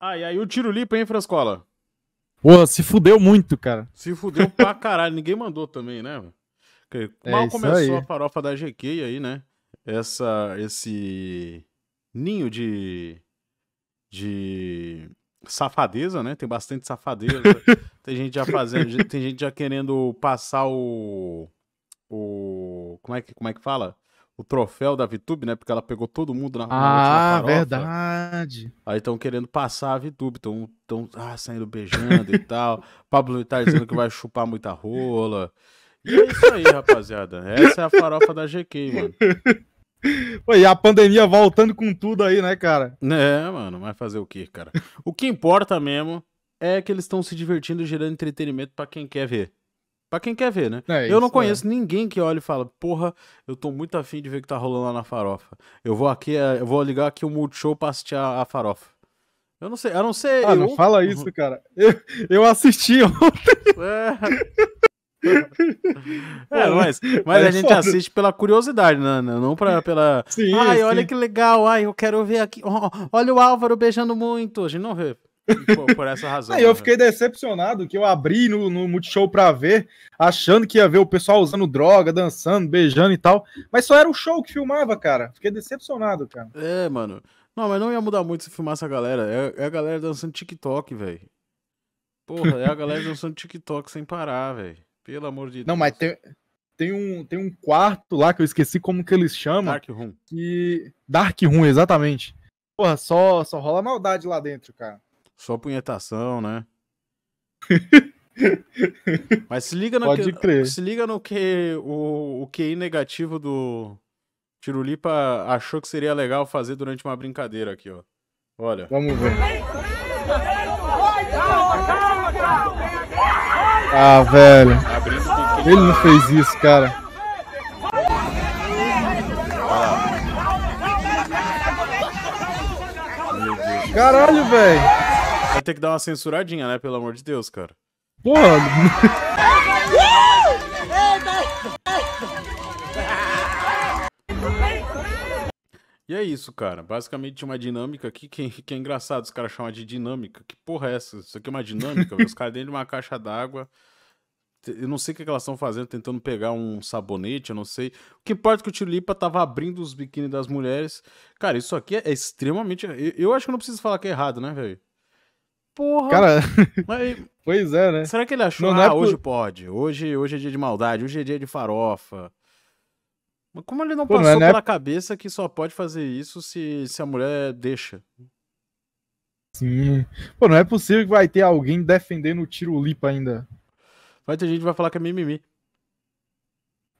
Ah, e aí o Tirulipa, hein, Frascola? Pô, se fudeu muito, cara. Se fudeu pra caralho. Ninguém mandou também, né? É mal é começou aí. a farofa da GK aí, né? Essa, esse ninho de, de safadeza, né? Tem bastante safadeza. tem gente já fazendo, tem gente já querendo passar o, o como é que como é que fala? o troféu da VTube, né? Porque ela pegou todo mundo na Ah, na verdade. Aí estão querendo passar a VTube, estão tão, ah, saindo beijando e tal. Pablo tá dizendo que vai chupar muita rola. E é isso aí, rapaziada. Essa é a farofa da GK, mano. e a pandemia voltando com tudo aí, né, cara? É, mano, vai fazer o quê, cara? O que importa mesmo é que eles estão se divertindo e gerando entretenimento para quem quer ver. Pra quem quer ver, né? É isso, eu não é. conheço é. ninguém que olha e fala, porra, eu tô muito afim de ver o que tá rolando lá na farofa. Eu vou aqui, eh, eu vou ligar aqui o Multishow pra assistir a, farofa. Eu não sei, ah, eu não sei. Ah, eu... não fala isso, uhum. cara. Eu, eu assisti ontem. É. é, mas, mas é a gente foda. assiste pela curiosidade, né, né? não pra, pela. Sim, ai, sim. olha que legal, ai, eu quero ver aqui. Oh, olha o Álvaro beijando muito. A gente não vê. Por, por essa razão. Aí eu né, fiquei decepcionado que eu abri no, no Multishow pra ver, achando que ia ver o pessoal usando droga, dançando, beijando e tal. Mas só era o show que filmava, cara. Fiquei decepcionado, cara. É, mano. Não, mas não ia mudar muito se filmasse a galera. É, é a galera dançando TikTok, velho. Porra, é a galera dançando TikTok sem parar, velho. Pelo amor de Deus. Não, mas tem, tem, um, tem um quarto lá que eu esqueci como que eles chamam. Dark Room. Que... Dark Room, exatamente. Porra, só, só rola maldade lá dentro, cara. Só punhetação, né? Mas se liga no Pode que, crer. se liga no que o, o QI negativo do Tirulipa achou que seria legal fazer durante uma brincadeira aqui, ó. Olha. Vamos ver. Ah, velho. Ele não fez isso, cara. Caralho, velho. Vai ter que dar uma censuradinha, né? Pelo amor de Deus, cara. Porra! e é isso, cara. Basicamente uma dinâmica aqui que, que é engraçado os caras chamam de dinâmica. Que porra é essa? Isso aqui é uma dinâmica, Os caras dentro de uma caixa d'água. Eu não sei o que, elas estão fazendo, tentando pegar um sabonete, eu não sei. O que importa é que o Lipa tava abrindo os biquíni das mulheres. Cara, isso aqui é, extremamente. Eu, acho que não preciso falar que é errado, né, velho? porra. Cara, mas... pois é, né? Será que ele achou, não, é ah, é por... hoje pode, hoje, hoje é dia de maldade, hoje é dia de farofa. Mas como ele não Pô, passou não é pela cabeça que só pode fazer isso se, se a mulher deixa? Sim. Pô, não é possível que vai ter alguém defendendo o tiro lipa ainda. Vai ter gente que vai falar que é mimimi.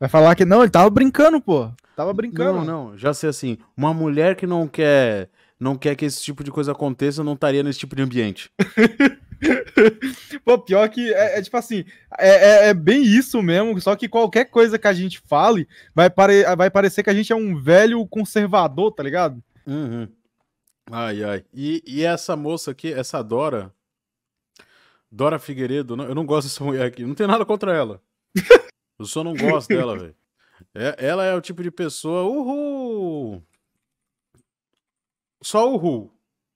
Vai falar que não, ele tava brincando, pô. Tava brincando. Não, não, já sei assim, uma mulher que não quer não quer que esse tipo de coisa aconteça, não estaria nesse tipo de ambiente. Pô, pior que é, é tipo assim, é, é, é, bem isso mesmo. Só que qualquer coisa que a gente fale vai, pare, vai parecer que a gente é um velho conservador, tá ligado? Uhum. Ai, ai. E, e, essa moça aqui, essa Dora, Dora Figueiredo, não, eu não gosto dessa mulher aqui, não tem nada contra ela. eu só não gosto dela, velho. É, ela é o tipo de pessoa, uhul! Só o Ru.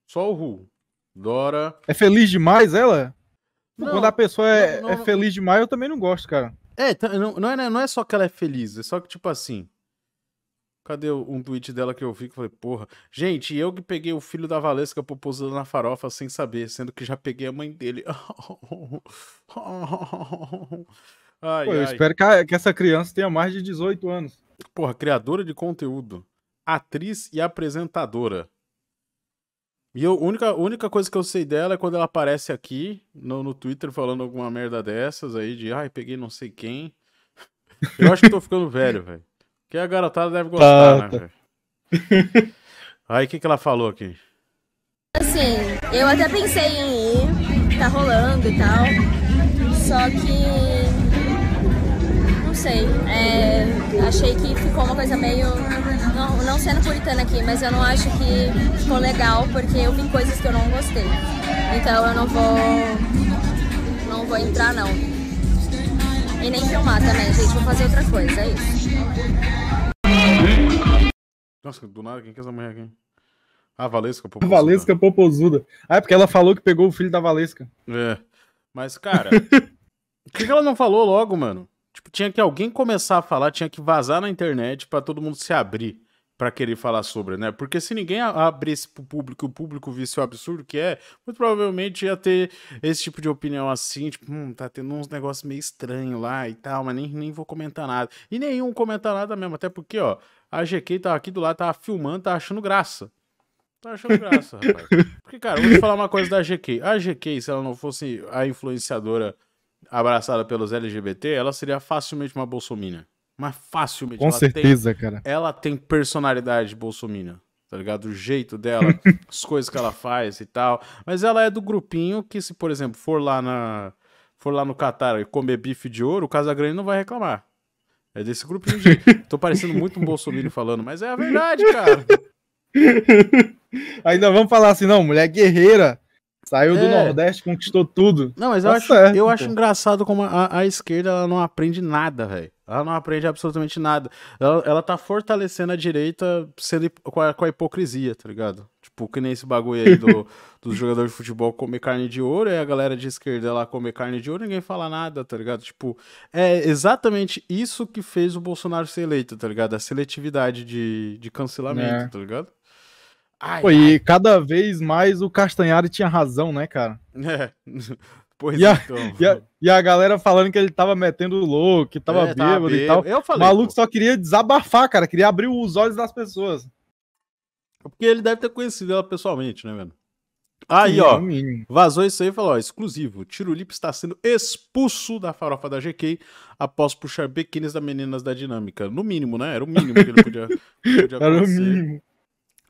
Só o Ru. Dora. É feliz demais ela? Não, Quando a pessoa é, não, é não, é, feliz demais, eu também não gosto, cara. É, tá, não, é, não é só que ela é feliz, é só que, tipo assim. Cadê um tweet dela que eu vi que eu falei, porra. Gente, eu que peguei o filho da Valesca poposando na farofa sem saber, sendo que já peguei a mãe dele. ai, Pô, eu ai. espero que essa criança tenha mais de 18 anos. Porra, criadora de conteúdo, atriz e apresentadora. E a única, única coisa que eu sei dela é quando ela aparece aqui no, no Twitter falando alguma merda dessas aí, de ai, peguei não sei quem. Eu acho que tô ficando velho, velho. Que a garotada deve gostar, né, ah, tá, né, velho? Aí o que, que ela falou aqui? Assim, eu até pensei em ir, tá rolando e tal. Só que sei. É, achei que ficou uma coisa meio. Não, não sendo puritana aqui, mas eu não acho que ficou legal porque eu vi coisas que eu não gostei. Então eu não vou. Não vou entrar, não. E nem filmar também, gente. Vou fazer outra coisa, é isso. Nossa, do nada, quem que é essa mulher aqui? A ah, Valesca Popozuda. Valesca Popozuda. Ah, é porque ela falou que pegou o filho da Valesca. É. Mas, cara, por que, que ela não falou logo, mano? Tipo, tinha que alguém começar a falar, tinha que vazar na internet para todo mundo se abrir para querer falar sobre, né? Porque se ninguém abrisse pro público, o público visse o absurdo que é, muito provavelmente ia ter esse tipo de opinião assim, tipo, hum, tá tendo uns negócios meio estranho lá e tal, mas nem, nem vou comentar nada. E nenhum comentar nada mesmo, até porque, ó, a GK tava tá aqui do lado, tava tá filmando, tava tá achando graça. Tá achando graça, rapaz. Porque, cara, vou te falar uma coisa da GK. A GK, se ela não fosse a influenciadora abraçada pelos LGBT, ela seria facilmente uma bolsominion. Mas facilmente. Com ela certeza, tem, cara. Ela tem personalidade bolsominion, tá ligado? O jeito dela, as coisas que ela faz e tal. Mas ela é do grupinho que, se, por exemplo, for lá na. For lá no Catar e comer bife de ouro, o Casagrande não vai reclamar. É desse grupinho de. Tô parecendo muito um Bolsonaro falando, mas é a verdade, cara. Ainda vamos falar assim, não, mulher guerreira. Saiu do é. Nordeste, conquistou tudo. Não, mas tá eu, acho, eu acho engraçado como a, a, esquerda ela não aprende nada, velho. Ela não aprende absolutamente nada. Ela, ela tá fortalecendo a direita sendo, com, a, com a hipocrisia, tá ligado? Tipo, que nem esse bagulho aí do, dos jogadores de futebol comer carne de ouro, e a galera de esquerda lá comer carne de ouro, ninguém fala nada, tá ligado? Tipo, é exatamente isso que fez o Bolsonaro ser eleito, tá ligado? A seletividade de, de cancelamento, é. tá ligado? Ai, Pô, ai. E cada vez mais o Castanhari tinha razão, né, cara? É. Pois e, a, então, e, a, e a, galera falando que ele tava metendo louco, que tava, é, bêbado, e tal. Eu falei, o maluco pô. só queria desabafar, cara, queria abrir os olhos das pessoas. É porque ele deve ter conhecido ela pessoalmente, né, mano? Aí, ó, vazou isso aí e falou, ó, exclusivo, Tirulipe está sendo expulso da farofa da GK após puxar biquínis da Meninas da Dinâmica. No mínimo, né? Era o mínimo que ele podia, podia Era o mínimo.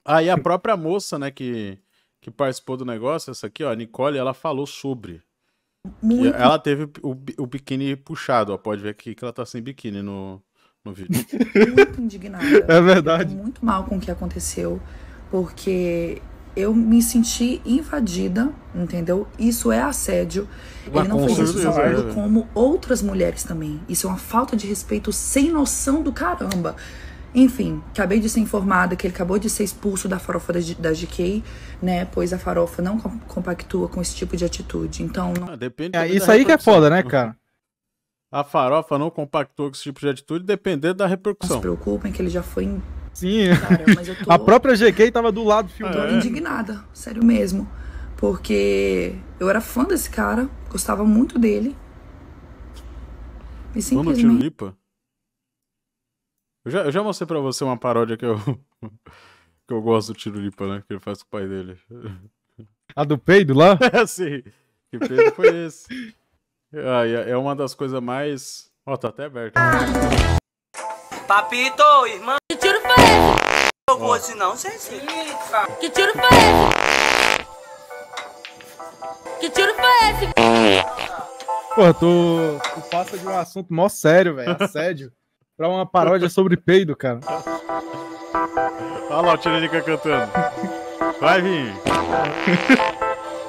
Aí ah, a própria moça, né, que, que participou do negócio, essa aqui, ó, a Nicole, ela falou sobre. Muito. Ela teve o, o biquíni puxado, ó. Pode ver aqui que ela tá sem biquíni no, no vídeo. Muito indignada. É verdade. Muito mal com o que aconteceu, porque eu me senti invadida, entendeu? Isso é assédio. Uma Ele não fez isso só como outras mulheres também. Isso é uma falta de respeito sem noção do caramba. Enfim, acabei de ser informada que ele acabou de ser expulso da farofa da GK, né? Pois a farofa não compactua com esse tipo de atitude. Então. Não... Ah, depende, é, isso aí que é foda, né, cara? A farofa não compactou com esse tipo de atitude, dependendo da repercussão. Não se preocupem que ele já foi. Sim, Cara, tô... a própria GK tava do lado filmando. Eu Tô indignada, sério mesmo. Porque eu era fã desse cara, gostava muito dele. E simplesmente. Dono eu já, eu já mostrei pra você uma paródia que eu, que eu gosto do Tirolipa, né? Que ele faz com o pai dele. A do peido lá? É, sim. Que peido foi esse? Ah, é, é uma das coisas mais. Ó, oh, tá até aberto. Papito, irmão. Que tiro foi esse? Jogou oh. assim, não, Cezinha. Que tiro foi esse? Que tiro foi esse? Pô, tu, tu passa de um assunto mó sério, velho. Assédio pra uma paródia sobre peido, cara. Olha lá o Tiranica cantando. Vai, vir.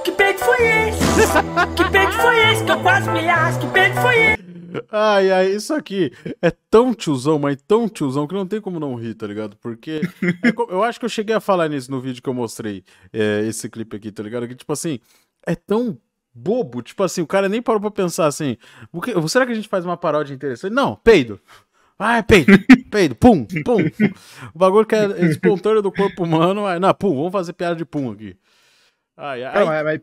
Que peito foi esse? Que peito foi esse que eu quase me lasco? Que peito foi esse? Ai, ai, isso aqui é tão tiozão, mas tão tiozão que não tem como não rir, tá ligado? Porque é eu acho que eu cheguei a falar nisso no vídeo que eu mostrei, é, esse clipe aqui, tá ligado? Que tipo assim, é tão bobo, tipo assim, o cara nem parou pra pensar assim, o que, será que a gente faz uma paródia interessante? Não, peido. Vai, peido, peido, pum, pum. O bagulho que é espontâneo do corpo humano, ai, não, pum, vamos fazer piada de pum aqui. Ai, ai. Não, mas,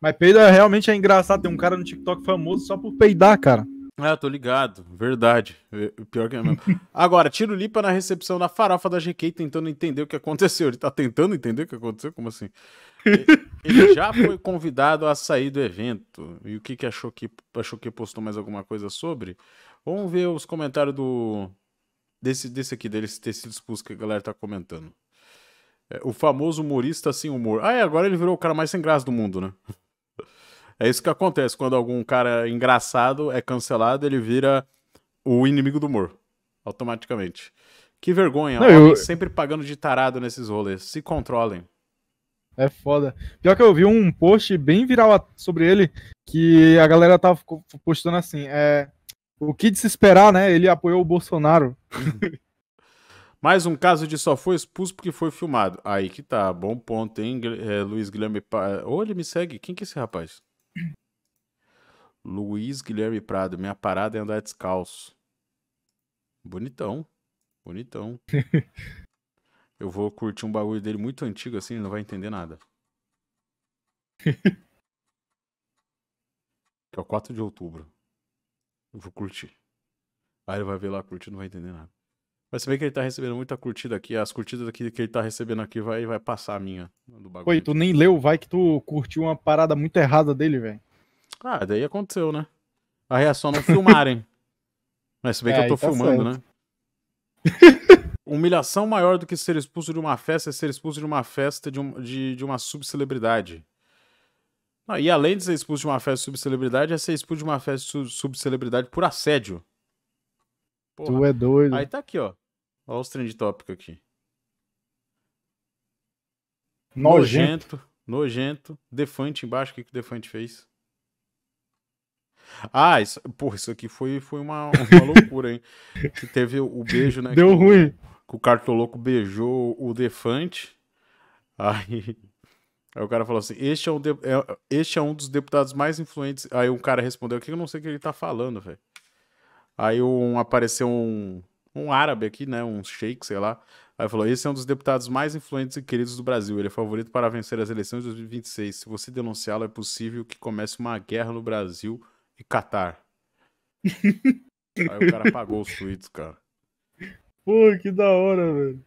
mas peido é, realmente é engraçado. Tem um cara no TikTok famoso só por peidar, cara. Ah, tô ligado, verdade. É, pior que é mesmo. Agora, tiro lipa na recepção da farofa da GK tentando entender o que aconteceu. Ele tá tentando entender o que aconteceu? Como assim? Ele já foi convidado a sair do evento. E o que, que achou que achou que postou mais alguma coisa sobre? Vamos ver os comentários do. Desse, desse aqui, deles ter sido expulso que a galera tá comentando. É, o famoso humorista sem humor. Ah, é, agora ele virou o cara mais sem graça do mundo, né? É isso que acontece quando algum cara engraçado é cancelado, ele vira o inimigo do humor, automaticamente. Que vergonha, Não, eu... sempre pagando de tarado nesses rolês. Se controlem. É foda. Pior que eu vi um post bem viral sobre ele que a galera tava postando assim, é o que de se esperar, né? Ele apoiou o Bolsonaro. Mais um caso de só foi expulso porque foi filmado. Aí que tá, bom ponto, hein, é, Luiz Guilherme. Prado. Oh, ele me segue? Quem que é esse rapaz? Luiz Guilherme Prado. Minha parada é andar descalço. Bonitão. Bonitão. Eu vou curtir um bagulho dele muito antigo assim, ele não vai entender nada. que é o 4 de outubro. Eu vou curtir. Aí ele vai ver lá, curtir, não vai entender nada. Mas se bem que ele tá recebendo muita curtida aqui, as curtidas aqui que ele tá recebendo aqui vai, vai passar a minha do bagulho. Oi, tu nem leu, vai que tu curtiu uma parada muito errada dele, velho. Ah, daí aconteceu, né? A reação não filmarem. Mas se bem é, que eu tô tá filmando, certo. né? Humilhação maior do que ser expulso de uma festa é ser expulso de uma festa de, um, de, de uma subcelebridade. Não, e além de ser expulso de uma festa de subcelebridade, é ser expulso de uma festa de subcelebridade por assédio. Porra. Tu é doido. Aí tá aqui, ó. Olha os trend tópicos aqui. Nojento. Nojento. Defante embaixo. O que, que o Defante fez? Ah, isso, porra, isso aqui foi, foi uma, uma loucura, hein? Que teve o, o beijo, né? Deu que, ruim. Que o Cartoloco beijou o Defante. Aí Aí o cara falou assim: este é, um de... É, este é um dos deputados mais influentes. Aí um cara respondeu: que eu não sei o que ele tá falando, velho. Aí um, apareceu um, um árabe aqui, né? Um sheik, sei lá. Aí falou: esse é um dos deputados mais influentes e queridos do Brasil. Ele é favorito para vencer as eleições de 2026. Se você denunciá-lo, é possível que comece uma guerra no Brasil e Catar. Aí o cara apagou os tweets, cara. Pô, que da hora, velho.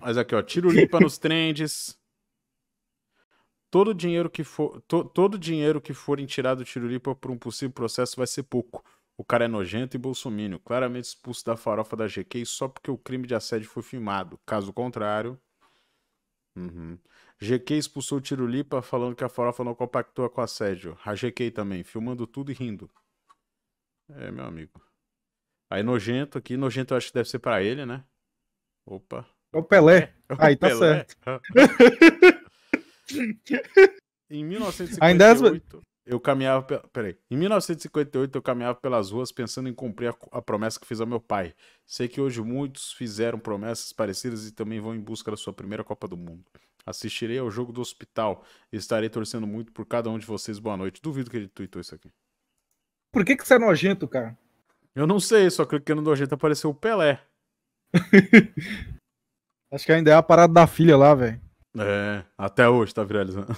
Mas aqui, ó, tiro limpa nos trends todo dinheiro que for, to, todo dinheiro que forem tirar do Tirulipa por um possível processo vai ser pouco. O cara é nojento e bolsomínio, claramente expulso da farofa da GQ só porque o crime de assédio foi filmado. Caso contrário. Uhum. GQ expulsou o Tirulipa falando que a farofa não compactua com assédio. A GQ também, filmando tudo e rindo. É, meu amigo. Aí nojento aqui, nojento eu acho que deve ser para ele, né? Opa. É o Pelé. É, é o Aí tá Pelé. tá certo. em 1958, é eu caminhava. Pe... Peraí. Em 1958, eu caminhava pelas ruas pensando em cumprir a, a promessa que fiz ao meu pai. Sei que hoje muitos fizeram promessas parecidas e também vão em busca da sua primeira Copa do Mundo. Assistirei ao jogo do hospital e estarei torcendo muito por cada um de vocês. Boa noite. Duvido que ele tweetou isso aqui. Por que, que você é nojento, cara? Eu não sei, só clicando no nojento apareceu é o Pelé. Acho que ainda é a parada da filha lá, velho. É, até hoje tá viralizando.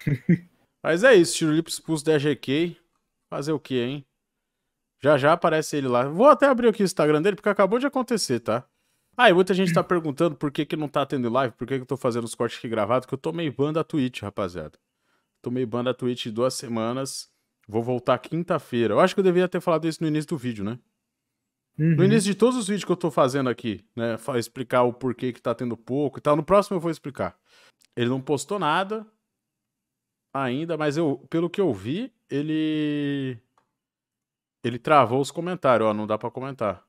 Mas é isso, Tirulipo expulso da GK. Fazer o que, hein? Já já aparece ele lá. Vou até abrir aqui o Instagram dele, porque acabou de acontecer, tá? Ah, e muita gente tá perguntando por que que não tá tendo live, por que que eu tô fazendo os cortes aqui gravados, que eu tomei ban da Twitch, rapaziada. Tomei ban da Twitch duas semanas. Vou voltar quinta-feira. Eu acho que eu devia ter falado isso no início do vídeo, né? Uhum. No início de todos os vídeos que eu tô fazendo aqui, né? Explicar o porquê que tá tendo pouco e tal. No próximo eu vou explicar. Ele não postou nada ainda, mas eu, pelo que eu vi, ele. Ele travou os comentários, ó. Não dá pra comentar.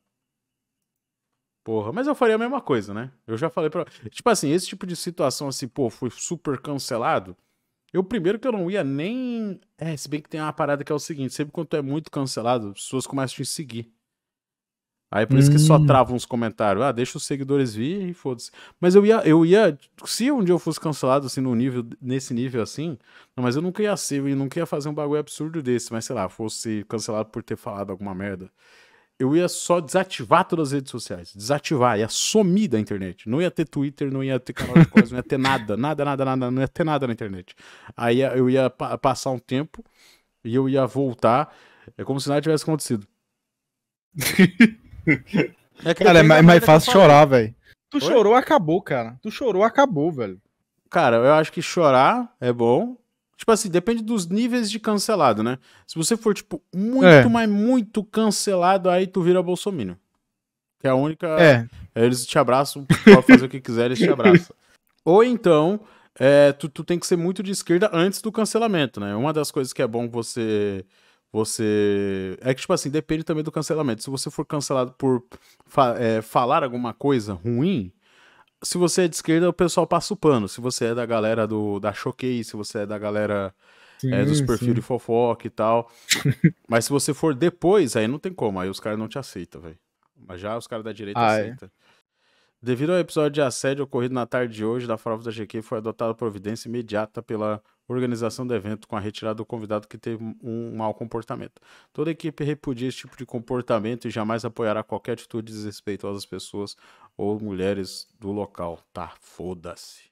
Porra, mas eu faria a mesma coisa, né? Eu já falei pra. Tipo assim, esse tipo de situação assim, pô, foi super cancelado. Eu primeiro que eu não ia nem. É, se bem que tem uma parada que é o seguinte: sempre quando tu é muito cancelado, as pessoas começam a te seguir. Aí por isso que só hum. travam os comentários. Ah, deixa os seguidores vir e foda-se. Mas eu ia, eu ia. Se um dia eu fosse cancelado assim, no nível, nesse nível assim, não, mas eu nunca ia ser, eu nunca ia fazer um bagulho absurdo desse, mas sei lá, fosse cancelado por ter falado alguma merda. Eu ia só desativar todas as redes sociais. Desativar, ia sumir da internet. Não ia ter Twitter, não ia ter canal de coisa, não ia ter nada, nada, nada, nada, não ia ter nada na internet. Aí eu ia pa passar um tempo e eu ia voltar. É como se nada tivesse acontecido. É cara, é, é mais, mais fácil chorar, velho. Tu Oi? chorou, acabou, cara. Tu chorou, acabou, velho. Cara, eu acho que chorar é bom. Tipo assim, depende dos níveis de cancelado, né? Se você for, tipo, muito, é. mas muito cancelado, aí tu vira Bolsonaro. Que é a única. É. Eles te abraçam, pode fazer o que quiser, eles te abraçam. Ou então, é, tu, tu tem que ser muito de esquerda antes do cancelamento, né? Uma das coisas que é bom você você. É que, tipo assim, depende também do cancelamento. Se você for cancelado por fa é, falar alguma coisa ruim, se você é de esquerda, o pessoal passa o pano. Se você é da galera do, da Choquei, se você é da galera é, sim, é, dos perfis de fofoca e tal. Mas se você for depois, aí não tem como. Aí os caras não te aceitam, velho. Mas já os caras da direita ah, é. aceitam. É. Devido ao episódio de assédio ocorrido na tarde de hoje da farofa da GQ, foi adotada providência imediata pela organização do evento com a retirada do convidado que teve um mau comportamento. Toda equipe repudia esse tipo de comportamento e jamais apoiará qualquer atitude desrespeitosa às pessoas ou mulheres do local. Tá, foda-se.